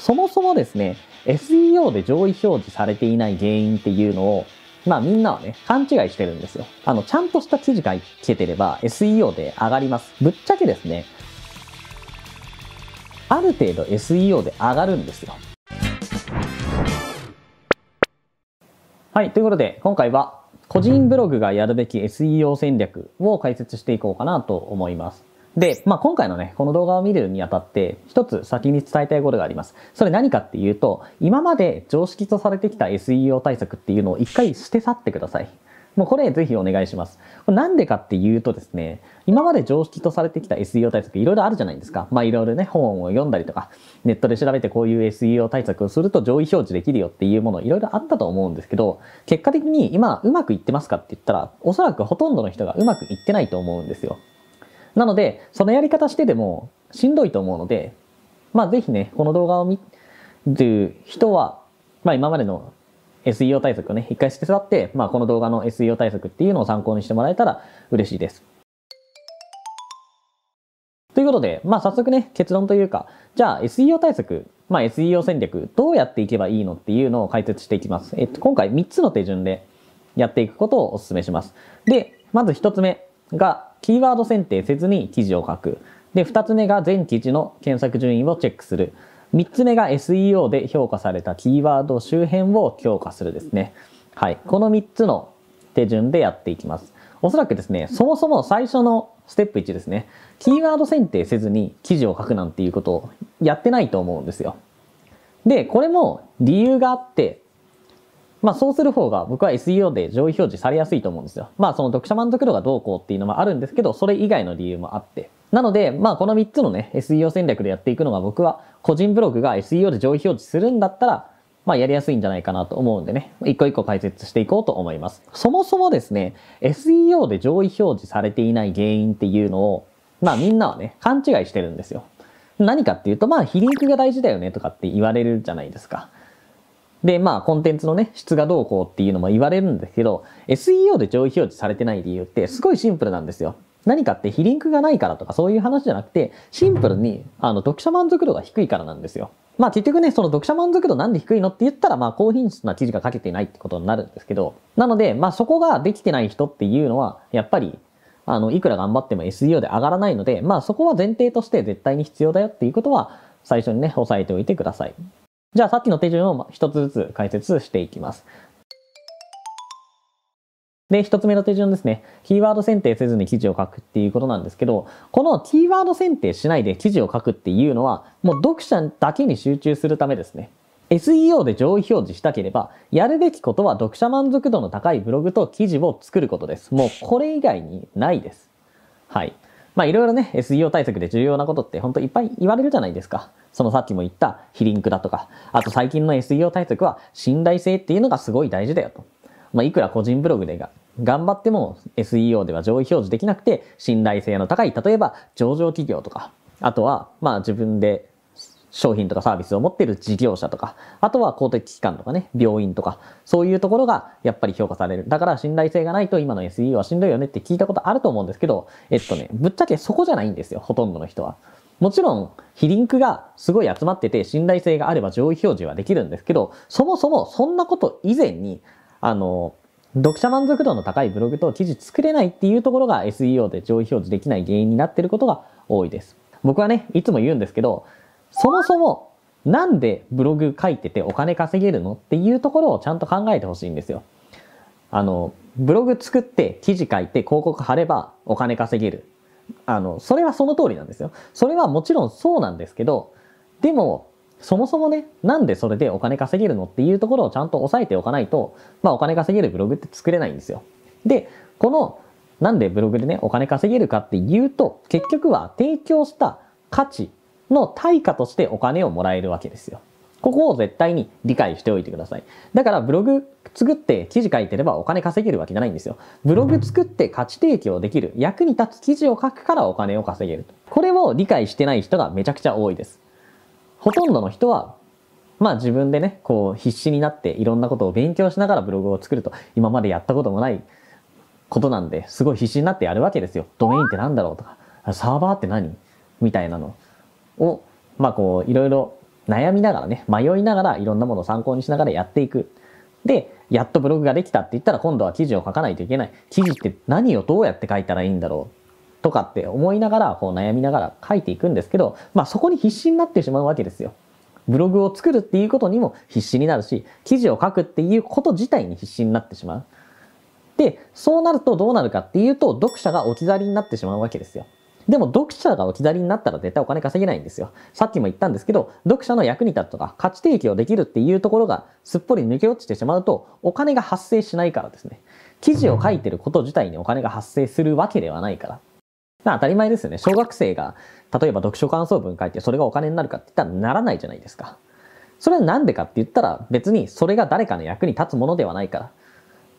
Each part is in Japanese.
そもそもですね、SEO で上位表示されていない原因っていうのを、まあみんなはね、勘違いしてるんですよ。あの、ちゃんとした記事がつけてれば SEO で上がります。ぶっちゃけですね、ある程度 SEO で上がるんですよ。はい、ということで今回は個人ブログがやるべき SEO 戦略を解説していこうかなと思います。で、まあ、今回のね、この動画を見るにあたって、一つ先に伝えたいことがあります。それ何かっていうと、今まで常識とされてきた SEO 対策っていうのを一回捨て去ってください。もうこれぜひお願いします。なんでかっていうとですね、今まで常識とされてきた SEO 対策いろいろあるじゃないですか。まあいろいろね、本を読んだりとか、ネットで調べてこういう SEO 対策をすると上位表示できるよっていうものいろいろあったと思うんですけど、結果的に今うまくいってますかって言ったら、おそらくほとんどの人がうまくいってないと思うんですよ。なので、そのやり方してでもしんどいと思うので、まあぜひね、この動画を見る人は、まあ今までの SEO 対策をね、一回して座って、まあこの動画の SEO 対策っていうのを参考にしてもらえたら嬉しいです。ということで、まあ早速ね、結論というか、じゃあ SEO 対策、まあ SEO 戦略、どうやっていけばいいのっていうのを解説していきます。えっと、今回3つの手順でやっていくことをお勧めします。で、まず1つ目が、キーワード選定せずに記事を書く。で、2つ目が全記事の検索順位をチェックする。3つ目が SEO で評価されたキーワード周辺を強化するですね。はい。この3つの手順でやっていきます。おそらくですね、そもそも最初のステップ1ですね。キーワード選定せずに記事を書くなんていうことをやってないと思うんですよ。で、これも理由があって、まあそうする方が僕は SEO で上位表示されやすいと思うんですよ。まあその読者満足度がどうこうっていうのもあるんですけど、それ以外の理由もあって。なので、まあこの3つのね、SEO 戦略でやっていくのが僕は個人ブログが SEO で上位表示するんだったら、まあやりやすいんじゃないかなと思うんでね、一個一個解説していこうと思います。そもそもですね、SEO で上位表示されていない原因っていうのを、まあみんなはね、勘違いしてるんですよ。何かっていうと、まあ、非リンクが大事だよねとかって言われるじゃないですか。で、まあ、コンテンツのね、質がどうこうっていうのも言われるんですけど、SEO で上位表示されてない理由ってすごいシンプルなんですよ。何かって非リンクがないからとかそういう話じゃなくて、シンプルに、あの、読者満足度が低いからなんですよ。まあ結局ね、その読者満足度なんで低いのって言ったら、まあ高品質な記事が書けてないってことになるんですけど、なので、まあそこができてない人っていうのは、やっぱり、あの、いくら頑張っても SEO で上がらないので、まあそこは前提として絶対に必要だよっていうことは、最初にね、押さえておいてください。じゃあさっきの手順を一つずつ解説していきます。で、一つ目の手順ですね。キーワード選定せずに記事を書くっていうことなんですけど、このキーワード選定しないで記事を書くっていうのは、もう読者だけに集中するためですね。SEO で上位表示したければ、やるべきことは読者満足度の高いブログと記事を作ることです。もうこれ以外にないです。はい。まあいろいろね、SEO 対策で重要なことって本当いっぱい言われるじゃないですか。そのさっきも言った非リンクだとか、あと最近の SEO 対策は信頼性っていうのがすごい大事だよと。まあいくら個人ブログでが頑張っても SEO では上位表示できなくて信頼性の高い、例えば上場企業とか、あとはまあ自分で商品とかサービスを持っている事業者とか、あとは公的機関とかね、病院とか、そういうところがやっぱり評価される。だから信頼性がないと今の SE o はしんどいよねって聞いたことあると思うんですけど、えっとね、ぶっちゃけそこじゃないんですよ、ほとんどの人は。もちろん、非リンクがすごい集まってて、信頼性があれば上位表示はできるんですけど、そもそもそんなこと以前に、あの、読者満足度の高いブログと記事作れないっていうところが SEO で上位表示できない原因になってることが多いです。僕はね、いつも言うんですけど、そもそもなんでブログ書いててお金稼げるのっていうところをちゃんと考えてほしいんですよ。あの、ブログ作って記事書いて広告貼ればお金稼げる。あの、それはその通りなんですよ。それはもちろんそうなんですけど、でも、そもそもね、なんでそれでお金稼げるのっていうところをちゃんと押さえておかないと、まあお金稼げるブログって作れないんですよ。で、この、なんでブログでね、お金稼げるかっていうと、結局は提供した価値の対価としてお金をもらえるわけですよ。ここを絶対に理解しておいてください。だからブログ作って記事書いてればお金稼げるわけじゃないんですよ。ブログ作って価値提供できる、役に立つ記事を書くからお金を稼げる。これを理解してない人がめちゃくちゃ多いです。ほとんどの人は、まあ自分でね、こう必死になっていろんなことを勉強しながらブログを作ると、今までやったこともないことなんで、すごい必死になってやるわけですよ。ドメインって何だろうとか、サーバーって何みたいなの。を、まあこう、いろいろ悩みながらね、迷いながらいろんなものを参考にしながらやっていく。で、やっとブログができたって言ったら今度は記事を書かないといけない。記事って何をどうやって書いたらいいんだろうとかって思いながら、こう悩みながら書いていくんですけど、まあそこに必死になってしまうわけですよ。ブログを作るっていうことにも必死になるし、記事を書くっていうこと自体に必死になってしまう。で、そうなるとどうなるかっていうと、読者が置き去りになってしまうわけですよ。でも読者が置き去りになったら絶対お金稼げないんですよ。さっきも言ったんですけど、読者の役に立つとか価値提供できるっていうところがすっぽり抜け落ちてしまうとお金が発生しないからですね。記事を書いてること自体にお金が発生するわけではないから。当たり前ですよね。小学生が、例えば読書感想文書いてそれがお金になるかって言ったらならないじゃないですか。それはなんでかって言ったら別にそれが誰かの役に立つものではないから。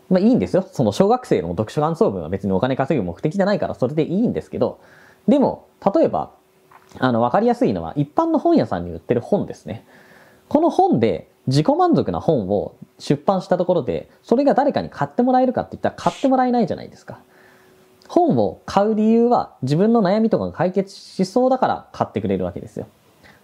まあいいんですよ。その小学生の読書感想文は別にお金稼ぐ目的じゃないからそれでいいんですけど、でも、例えば、あの、わかりやすいのは、一般の本屋さんに売ってる本ですね。この本で自己満足な本を出版したところで、それが誰かに買ってもらえるかって言ったら買ってもらえないじゃないですか。本を買う理由は自分の悩みとかが解決しそうだから買ってくれるわけですよ。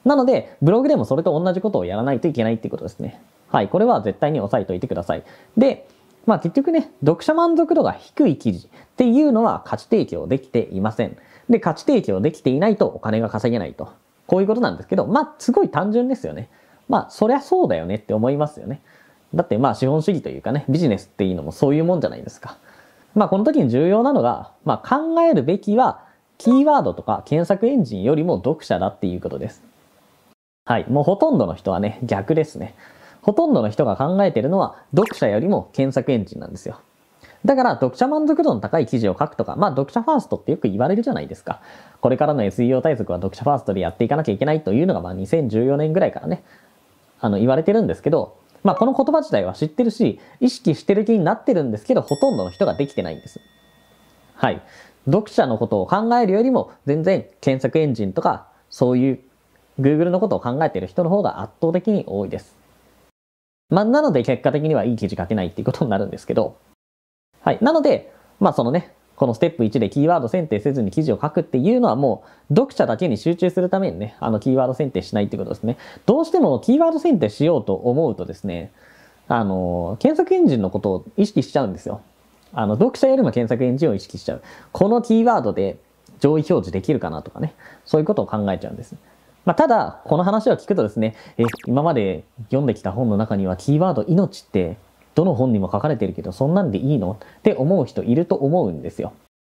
なので、ブログでもそれと同じことをやらないといけないっていうことですね。はい。これは絶対に押さえておいてください。で、まあ結局ね、読者満足度が低い記事っていうのは価値提供できていません。で、価値提供できていないとお金が稼げないと。こういうことなんですけど、まあ、すごい単純ですよね。まあ、そりゃそうだよねって思いますよね。だってまあ、資本主義というかね、ビジネスっていうのもそういうもんじゃないですか。まあ、この時に重要なのが、まあ、考えるべきは、キーワードとか検索エンジンよりも読者だっていうことです。はい。もうほとんどの人はね、逆ですね。ほとんどの人が考えてるのは、読者よりも検索エンジンなんですよ。だから読者満足度の高い記事を書くとか、まあ読者ファーストってよく言われるじゃないですか。これからの SEO 対策は読者ファーストでやっていかなきゃいけないというのが、まあ2014年ぐらいからね、あの言われてるんですけど、まあこの言葉自体は知ってるし、意識してる気になってるんですけど、ほとんどの人ができてないんです。はい。読者のことを考えるよりも、全然検索エンジンとか、そういう Google のことを考えてる人の方が圧倒的に多いです。まあ、なので結果的にはいい記事書けないっていうことになるんですけど、はい。なので、まあそのね、このステップ1でキーワード選定せずに記事を書くっていうのはもう読者だけに集中するためにね、あのキーワード選定しないってことですね。どうしてもキーワード選定しようと思うとですね、あの、検索エンジンのことを意識しちゃうんですよ。あの、読者よりも検索エンジンを意識しちゃう。このキーワードで上位表示できるかなとかね、そういうことを考えちゃうんです。まあ、ただ、この話を聞くとですね、え、今まで読んできた本の中にはキーワード命ってどの本にも書かれてるけど、そんなんでいいのって思う人いると思うんですよ。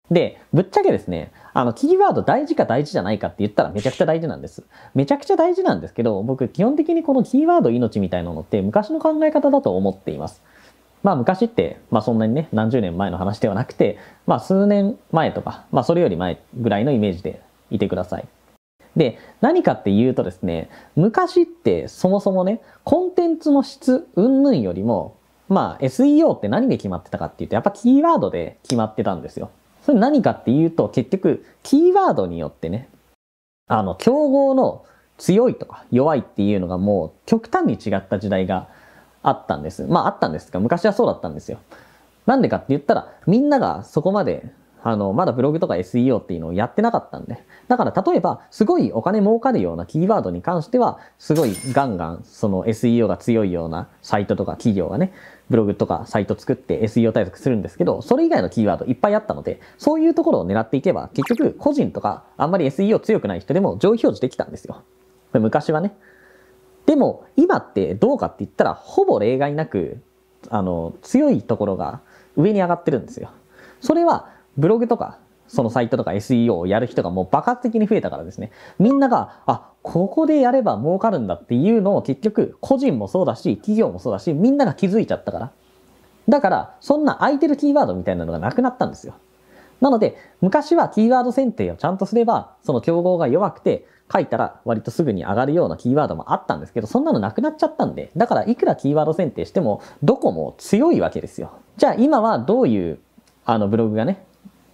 で、ぶっちゃけですね、あの、キーワード大事か大事じゃないかって言ったらめちゃくちゃ大事なんです。めちゃくちゃ大事なんですけど、僕、基本的にこのキーワード命みたいなのって昔の考え方だと思っています。まあ昔って、まあそんなにね、何十年前の話ではなくて、まあ数年前とか、まあそれより前ぐらいのイメージでいてください。で、何かっていうとですね、昔ってそもそもね、コンテンツの質、云々よりも、まあ SEO って何で決まってたかっていうと、やっぱキーワードで決まってたんですよ。それ何かっていうと、結局、キーワードによってね、あの、競合の強いとか弱いっていうのがもう極端に違った時代があったんです。まああったんですが、昔はそうだったんですよ。なんでかって言ったら、みんながそこまであの、まだブログとか SEO っていうのをやってなかったんで。だから例えば、すごいお金儲かるようなキーワードに関しては、すごいガンガン、その SEO が強いようなサイトとか企業がね、ブログとかサイト作って SEO 対策するんですけど、それ以外のキーワードいっぱいあったので、そういうところを狙っていけば、結局個人とかあんまり SEO 強くない人でも上位表示できたんですよ。昔はね。でも、今ってどうかって言ったら、ほぼ例外なく、あの、強いところが上に上がってるんですよ。それは、ブログとか、そのサイトとか SEO をやる人がもう爆発的に増えたからですね。みんなが、あ、ここでやれば儲かるんだっていうのを結局、個人もそうだし、企業もそうだし、みんなが気づいちゃったから。だから、そんな空いてるキーワードみたいなのがなくなったんですよ。なので、昔はキーワード選定をちゃんとすれば、その競合が弱くて、書いたら割とすぐに上がるようなキーワードもあったんですけど、そんなのなくなっちゃったんで、だからいくらキーワード選定しても、どこも強いわけですよ。じゃあ今はどういう、あのブログがね、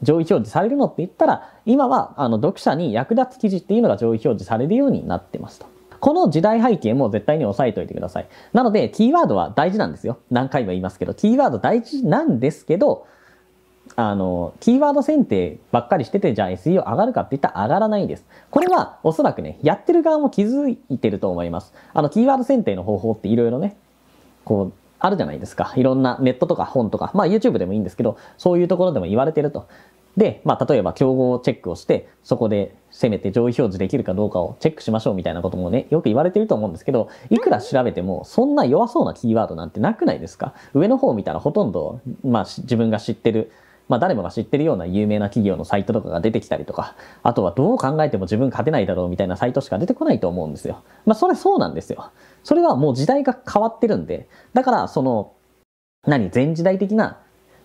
上位表示されるのって言ったら、今はあの読者に役立つ記事っていうのが上位表示されるようになってますと。この時代背景も絶対に押さえておいてください。なので、キーワードは大事なんですよ。何回も言いますけど、キーワード大事なんですけど、あの、キーワード選定ばっかりしてて、じゃあ SEO 上がるかって言ったら上がらないんです。これはおそらくね、やってる側も気づいてると思います。あの、キーワード選定の方法っていろいろね、こう、あるじゃないですか。いろんなネットとか本とか、まあ YouTube でもいいんですけど、そういうところでも言われてると。で、まあ、例えば競合チェックをして、そこでせめて上位表示できるかどうかをチェックしましょうみたいなこともね、よく言われてると思うんですけど、いくら調べても、そんな弱そうなキーワードなんてなくないですか上の方を見たらほとんど、まあ、自分が知ってる、まあ、誰もが知ってるような有名な企業のサイトとかが出てきたりとか、あとはどう考えても自分勝てないだろうみたいなサイトしか出てこないと思うんですよ。まあ、それそうなんですよ。それはもう時代が変わってるんで、だから、その、何、前時代的な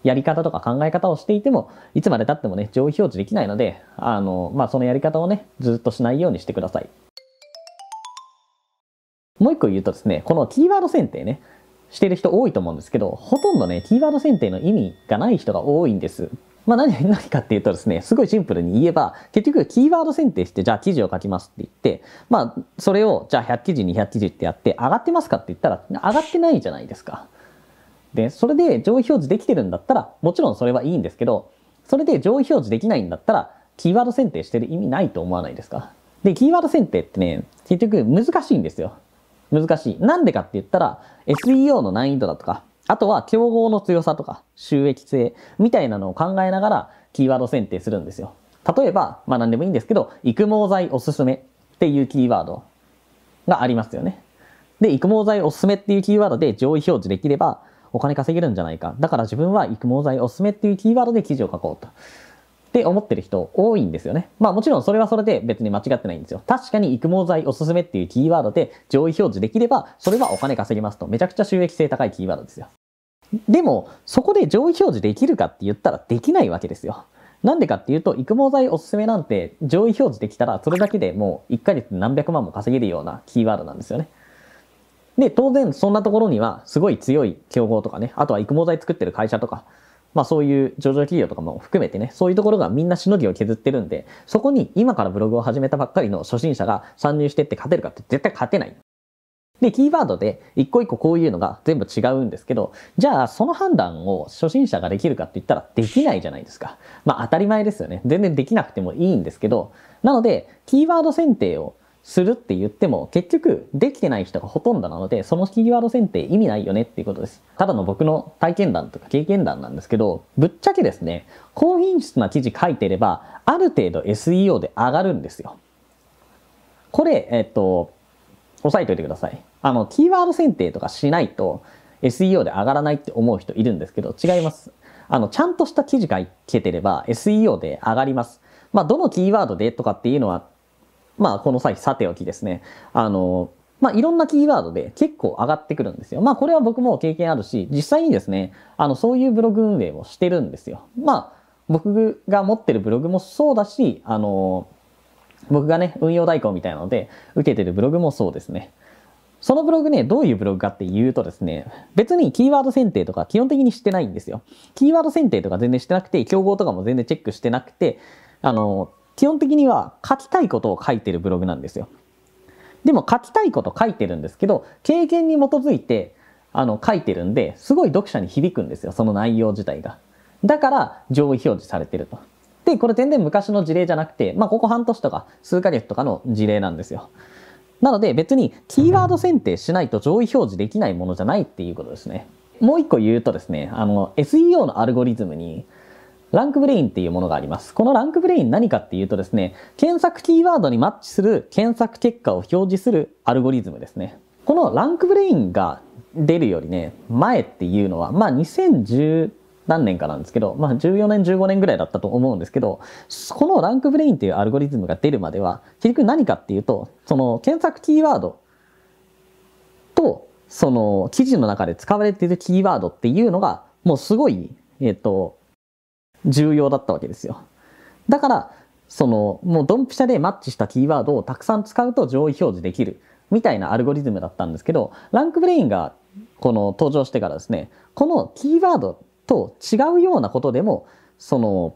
やり方とか考え方をしていても、いつまでたってもね、上位表示できないので、あの、まあ、そのやり方をね、ずっとしないようにしてください。もう一個言うとですね、このキーワード選定ね、してる人多いと思うんですけど、ほとんどね、キーワード選定の意味がない人が多いんです。まあ何、何かっていうとですね、すごいシンプルに言えば、結局キーワード選定して、じゃあ記事を書きますって言って、まあ、それを、じゃあ100記事、200記事ってやって、上がってますかって言ったら、上がってないじゃないですか。で、それで上位表示できてるんだったら、もちろんそれはいいんですけど、それで上位表示できないんだったら、キーワード選定してる意味ないと思わないですかで、キーワード選定ってね、結局難しいんですよ。難しい。なんでかって言ったら、SEO の難易度だとか、あとは競合の強さとか、収益性みたいなのを考えながら、キーワード選定するんですよ。例えば、まあ何でもいいんですけど、育毛剤おすすめっていうキーワードがありますよね。で、育毛剤おすすめっていうキーワードで上位表示できれば、お金稼げるんじゃないか。だから自分は育毛剤おすすめっていうキーワードで記事を書こうと。って思ってる人多いんですよね。まあもちろんそれはそれで別に間違ってないんですよ。確かに育毛剤おすすめっていうキーワードで上位表示できれば、それはお金稼げますと。めちゃくちゃ収益性高いキーワードですよ。でも、そこで上位表示できるかって言ったらできないわけですよ。なんでかっていうと、育毛剤おすすめなんて上位表示できたら、それだけでもう1ヶ月何百万も稼げるようなキーワードなんですよね。で、当然そんなところにはすごい強い競合とかね、あとは育毛剤作ってる会社とか、まあそういう上場企業とかも含めてね、そういうところがみんなしのぎを削ってるんで、そこに今からブログを始めたばっかりの初心者が参入してって勝てるかって絶対勝てない。で、キーワードで一個一個こういうのが全部違うんですけど、じゃあその判断を初心者ができるかって言ったらできないじゃないですか。まあ当たり前ですよね。全然できなくてもいいんですけど、なので、キーワード選定をするって言っても結局できてない人がほとんどなのでそのキーワード選定意味ないよねっていうことです。ただの僕の体験談とか経験談なんですけどぶっちゃけですね高品質な記事書いてればある程度 SEO で上がるんですよ。これえっと押さえておいてください。あのキーワード選定とかしないと SEO で上がらないって思う人いるんですけど違います。あのちゃんとした記事書けてれば SEO で上がります。まあ、どのキーワードでとかっていうのはまあ、この際、さておきですね。あの、まあ、いろんなキーワードで結構上がってくるんですよ。まあ、これは僕も経験あるし、実際にですね、あの、そういうブログ運営をしてるんですよ。まあ、僕が持ってるブログもそうだし、あの、僕がね、運用代行みたいなので、受けてるブログもそうですね。そのブログね、どういうブログかっていうとですね、別にキーワード選定とか基本的にしてないんですよ。キーワード選定とか全然してなくて、競合とかも全然チェックしてなくて、あの、基本的には書きたいことを書いてるブログなんですよ。でも書きたいこと書いてるんですけど、経験に基づいて、あの、書いてるんで、すごい読者に響くんですよ、その内容自体が。だから、上位表示されてると。で、これ全然昔の事例じゃなくて、まあ、ここ半年とか数ヶ月とかの事例なんですよ。なので、別にキーワード選定しないと上位表示できないものじゃないっていうことですね。もう一個言うとですね、あの、SEO のアルゴリズムに、ランクブレインっていうものがあります。このランクブレイン何かっていうとですね、検索キーワードにマッチする検索結果を表示するアルゴリズムですね。このランクブレインが出るよりね、前っていうのは、まあ2010何年かなんですけど、まあ14年、15年ぐらいだったと思うんですけど、このランクブレインっていうアルゴリズムが出るまでは、結局何かっていうと、その検索キーワードと、その記事の中で使われているキーワードっていうのが、もうすごい、えっ、と、重要だったわけですよ。だから、その、もうドンピシャでマッチしたキーワードをたくさん使うと上位表示できる、みたいなアルゴリズムだったんですけど、ランクブレインがこの登場してからですね、このキーワードと違うようなことでも、その、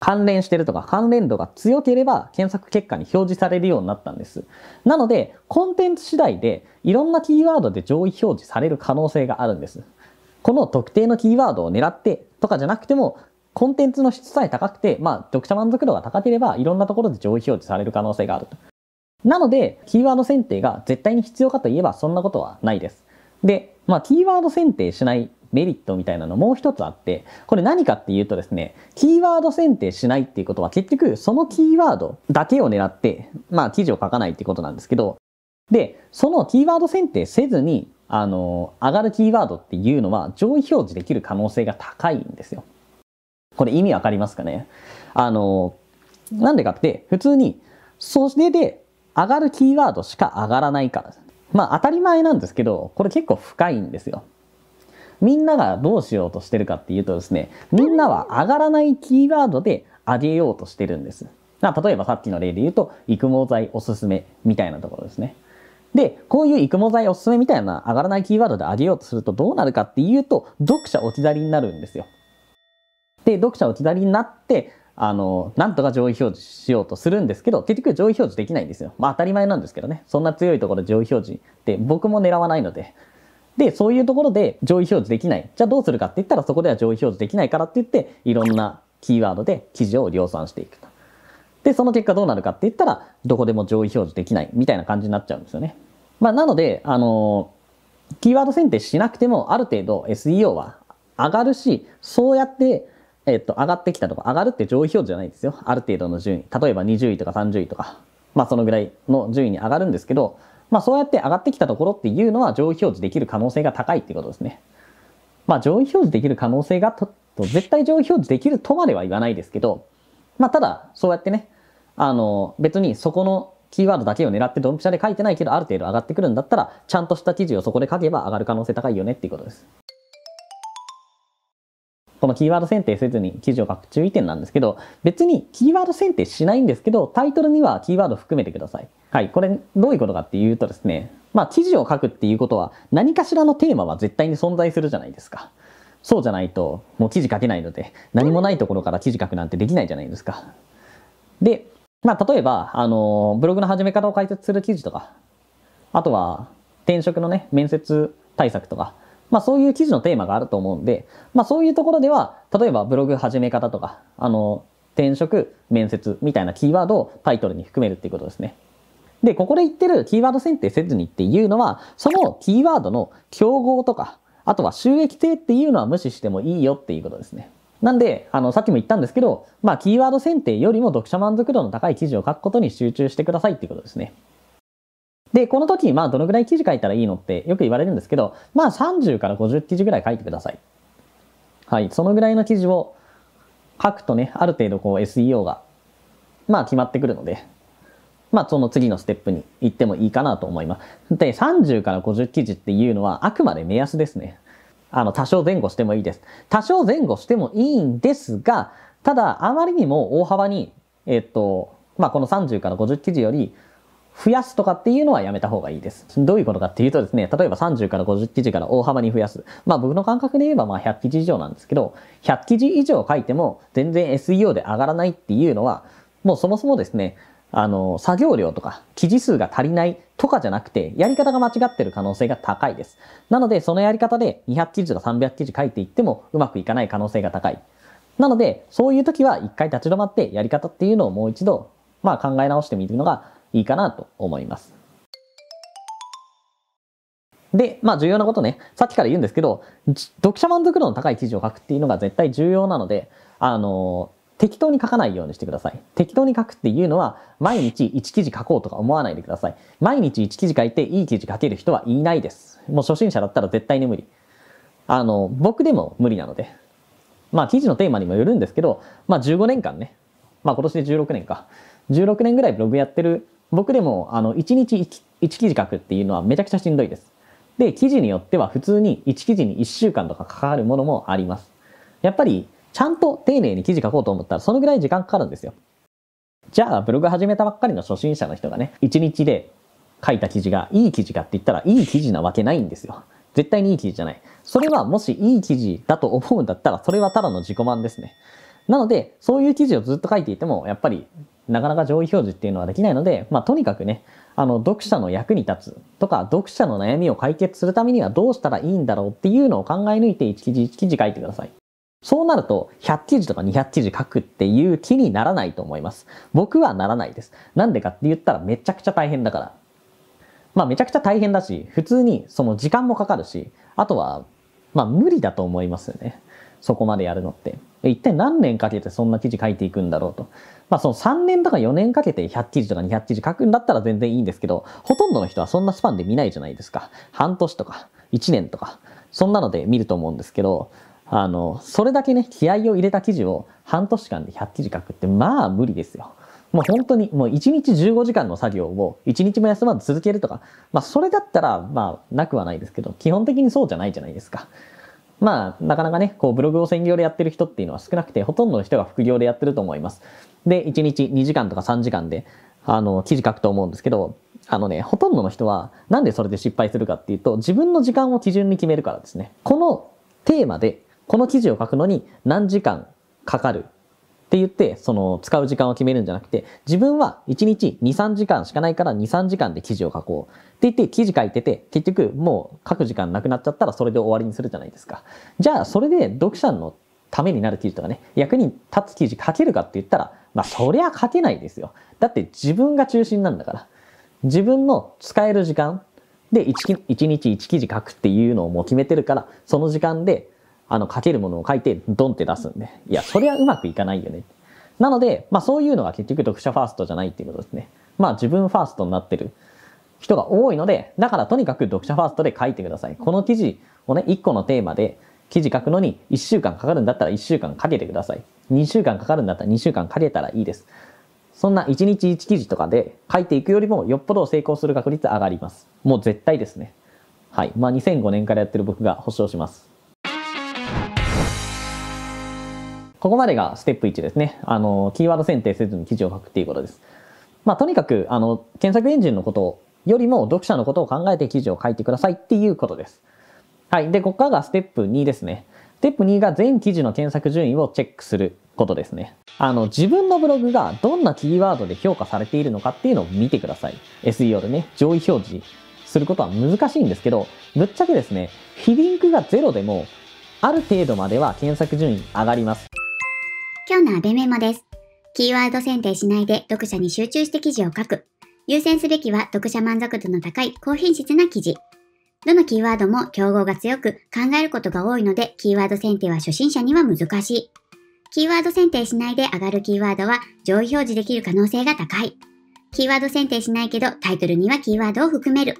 関連してるとか関連度が強ければ検索結果に表示されるようになったんです。なので、コンテンツ次第でいろんなキーワードで上位表示される可能性があるんです。この特定のキーワードを狙ってとかじゃなくてもコンテンツの質さえ高くて、まあ、読者満足度が高ければ、いろんなところで上位表示される可能性があると。なので、キーワード選定が絶対に必要かといえば、そんなことはないです。で、まあ、キーワード選定しないメリットみたいなのもう一つあって、これ何かっていうとですね、キーワード選定しないっていうことは結局そのキーワードだけを狙って、まあ記事を書かないってことなんですけど、で、そのキーワード選定せずに、あの、上がるキーワードっていうのは上位表示できる可能性が高いんですよ。これ意味わかりますかねあの、なんでかって、普通に、それで上がるキーワードしか上がらないから。まあ当たり前なんですけど、これ結構深いんですよ。みんながどうしようとしてるかっていうとですね、みんなは上がらないキーワードで上げようとしてるんです。まあ、例えばさっきの例で言うと、育毛剤おすすめみたいなところですね。で、こういう育毛剤おすすめみたいな上がらないキーワードで上げようとするとどうなるかっていうと、読者置き去りになるんですよ。で読者を左になってあのなんとか上位表示しようとするんですけど結局上位表示できないんですよ、まあ、当たり前なんですけどねそんな強いところ上位表示って僕も狙わないのででそういうところで上位表示できないじゃあどうするかって言ったらそこでは上位表示できないからって言っていろんなキーワードで記事を量産していくとでその結果どうなるかって言ったらどこでも上位表示できないみたいな感じになっちゃうんですよね、まあ、なのであのキーワード選定しなくてもある程度 SEO は上がるしそうやってえっと、上がってきたとか、上がるって上位表示じゃないですよ。ある程度の順位。例えば20位とか30位とか、まあそのぐらいの順位に上がるんですけど、まあそうやって上がってきたところっていうのは上位表示できる可能性が高いっていうことですね。まあ上位表示できる可能性がと、絶対上位表示できるとまでは言わないですけど、まあただ、そうやってね、あの、別にそこのキーワードだけを狙ってドンピシャで書いてないけど、ある程度上がってくるんだったら、ちゃんとした記事をそこで書けば上がる可能性高いよねっていうことです。このキーワード選定せずに記事を書く注意点なんですけど、別にキーワード選定しないんですけど、タイトルにはキーワード含めてください。はい、これどういうことかっていうとですね、まあ記事を書くっていうことは何かしらのテーマは絶対に存在するじゃないですか。そうじゃないともう記事書けないので、何もないところから記事書くなんてできないじゃないですか。で、まあ例えば、あの、ブログの始め方を解説する記事とか、あとは転職のね、面接対策とか、まあそういう記事のテーマがあると思うんで、まあそういうところでは、例えばブログ始め方とか、あの、転職、面接みたいなキーワードをタイトルに含めるっていうことですね。で、ここで言ってるキーワード選定せずにっていうのは、そのキーワードの競合とか、あとは収益性っていうのは無視してもいいよっていうことですね。なんで、あの、さっきも言ったんですけど、まあ、キーワード選定よりも読者満足度の高い記事を書くことに集中してくださいっていうことですね。で、この時、まあ、どのぐらい記事書いたらいいのってよく言われるんですけど、まあ、30から50記事ぐらい書いてください。はい。そのぐらいの記事を書くとね、ある程度こう SEO が、まあ、決まってくるので、まあ、その次のステップに行ってもいいかなと思います。で、30から50記事っていうのは、あくまで目安ですね。あの、多少前後してもいいです。多少前後してもいいんですが、ただ、あまりにも大幅に、えっと、まあ、この30から50記事より、増やすとかっていうのはやめた方がいいです。どういうことかっていうとですね、例えば30から50記事から大幅に増やす。まあ僕の感覚で言えばまあ100記事以上なんですけど、100記事以上書いても全然 SEO で上がらないっていうのは、もうそもそもですね、あの、作業量とか記事数が足りないとかじゃなくて、やり方が間違ってる可能性が高いです。なので、そのやり方で200記事とか300記事書いていってもうまくいかない可能性が高い。なので、そういう時は一回立ち止まってやり方っていうのをもう一度、まあ考え直してみるのがいいかなと思います。で、まあ重要なことね、さっきから言うんですけど、読者満足度の高い記事を書くっていうのが絶対重要なので、あの、適当に書かないようにしてください。適当に書くっていうのは、毎日1記事書こうとか思わないでください。毎日1記事書いていい記事書ける人はいないです。もう初心者だったら絶対に無理。あの、僕でも無理なので。まあ記事のテーマにもよるんですけど、まあ15年間ね、まあ今年で16年か。16年ぐらいブログやってる僕でもあの1日 1, 1記事書くっていうのはめちゃくちゃしんどいです。で、記事によっては普通に1記事に1週間とかかかるものもあります。やっぱりちゃんと丁寧に記事書こうと思ったらそのぐらい時間かかるんですよ。じゃあブログ始めたばっかりの初心者の人がね、1日で書いた記事がいい記事かって言ったらいい記事なわけないんですよ。絶対にいい記事じゃない。それはもしいい記事だと思うんだったらそれはただの自己満ですね。なので、そういう記事をずっと書いていても、やっぱりなかなか上位表示っていうのはできないので、まあ、とにかくね、あの、読者の役に立つとか、読者の悩みを解決するためにはどうしたらいいんだろうっていうのを考え抜いて1記事1記事書いてください。そうなると、100記事とか200記事書くっていう気にならないと思います。僕はならないです。なんでかって言ったらめちゃくちゃ大変だから。まあめちゃくちゃ大変だし、普通にその時間もかかるし、あとは、まあ無理だと思いますよね。そこまでやるのって。一体何年かけてそんな記事書いていくんだろうと。まあその3年とか4年かけて100記事とか200記事書くんだったら全然いいんですけど、ほとんどの人はそんなスパンで見ないじゃないですか。半年とか1年とか、そんなので見ると思うんですけど、あの、それだけね、気合を入れた記事を半年間で100記事書くって、まあ無理ですよ。もう本当に、もう1日15時間の作業を1日も休まず続けるとか、まあそれだったら、まあなくはないですけど、基本的にそうじゃないじゃないですか。まあ、なかなかね、こうブログを専業でやってる人っていうのは少なくて、ほとんどの人が副業でやってると思います。で、1日2時間とか3時間で、あの、記事書くと思うんですけど、あのね、ほとんどの人は、なんでそれで失敗するかっていうと、自分の時間を基準に決めるからですね。このテーマで、この記事を書くのに何時間かかるって言って、その、使う時間を決めるんじゃなくて、自分は1日2、3時間しかないから2、3時間で記事を書こう。って言って、記事書いてて、結局もう書く時間なくなっちゃったらそれで終わりにするじゃないですか。じゃあ、それで読者のためになる記事とかね、役に立つ記事書けるかって言ったら、まあそりゃ勝てないですよ。だって自分が中心なんだから。自分の使える時間で 1, 1日1記事書くっていうのをもう決めてるから、その時間であの書けるものを書いてドンって出すんで。いや、そりゃうまくいかないよね。なので、まあそういうのが結局読者ファーストじゃないっていうことですね。まあ自分ファーストになってる人が多いので、だからとにかく読者ファーストで書いてください。この記事をね、1個のテーマで記事書くのに1週間かかるんだったら1週間かけてください。2週間かかるんだったら2週間かけたらいいです。そんな1日1記事とかで書いていくよりもよっぽど成功する確率上がります。もう絶対ですね。はい。まあ2005年からやってる僕が保証します。ここまでがステップ1ですね。あの、キーワード選定せずに記事を書くっていうことです。まあとにかく、あの、検索エンジンのことよりも読者のことを考えて記事を書いてくださいっていうことです。はい。で、ここからがステップ2ですね。ステップ2が全記事の検索順位をチェックすることですね。あの、自分のブログがどんなキーワードで評価されているのかっていうのを見てください。SEO でね、上位表示することは難しいんですけど、ぶっちゃけですね、ヒリンクが0でも、ある程度までは検索順位上がります。今日のアベメモです。キーワード選定しないで読者に集中して記事を書く。優先すべきは読者満足度の高い高品質な記事。どのキーワードも競合が強く考えることが多いので、キーワード選定は初心者には難しい。キーワード選定しないで上がるキーワードは上位表示できる可能性が高い。キーワード選定しないけどタイトルにはキーワードを含める。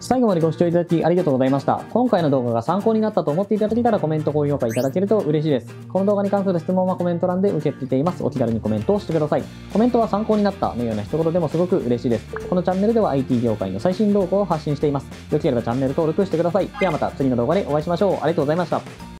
最後までご視聴いただきありがとうございました。今回の動画が参考になったと思っていただけたらコメント、高評価いただけると嬉しいです。この動画に関する質問はコメント欄で受け付けています。お気軽にコメントをしてください。コメントは参考になったのような一言でもすごく嬉しいです。このチャンネルでは IT 業界の最新動向を発信しています。よければチャンネル登録してください。ではまた次の動画でお会いしましょう。ありがとうございました。